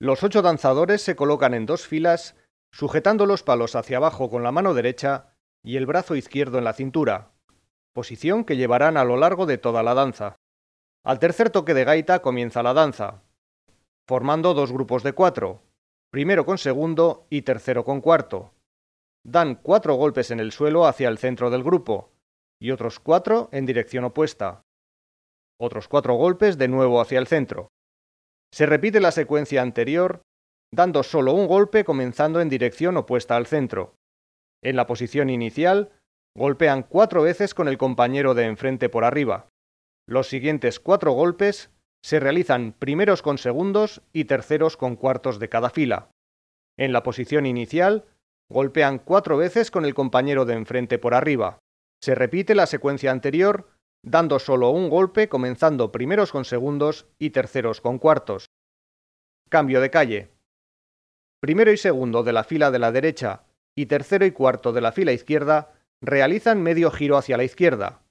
Los ocho danzadores se colocan en dos filas, sujetando los palos hacia abajo con la mano derecha y el brazo izquierdo en la cintura, posición que llevarán a lo largo de toda la danza. Al tercer toque de gaita comienza la danza, formando dos grupos de cuatro, primero con segundo y tercero con cuarto. Dan cuatro golpes en el suelo hacia el centro del grupo y otros cuatro en dirección opuesta. Otros cuatro golpes de nuevo hacia el centro. Se repite la secuencia anterior, dando solo un golpe comenzando en dirección opuesta al centro. En la posición inicial, golpean cuatro veces con el compañero de enfrente por arriba. Los siguientes cuatro golpes se realizan primeros con segundos y terceros con cuartos de cada fila. En la posición inicial, golpean cuatro veces con el compañero de enfrente por arriba. Se repite la secuencia anterior, dando solo un golpe comenzando primeros con segundos y terceros con cuartos. Cambio de calle. Primero y segundo de la fila de la derecha y tercero y cuarto de la fila izquierda realizan medio giro hacia la izquierda.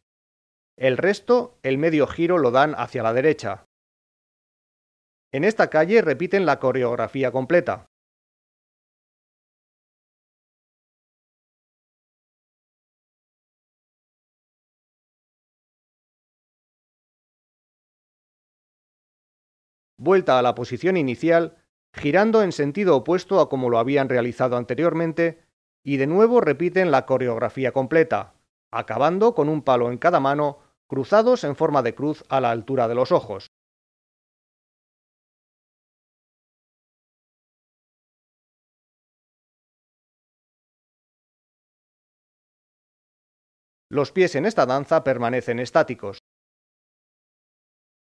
El resto, el medio giro lo dan hacia la derecha. En esta calle repiten la coreografía completa. vuelta a la posición inicial, girando en sentido opuesto a como lo habían realizado anteriormente, y de nuevo repiten la coreografía completa, acabando con un palo en cada mano, cruzados en forma de cruz a la altura de los ojos. Los pies en esta danza permanecen estáticos.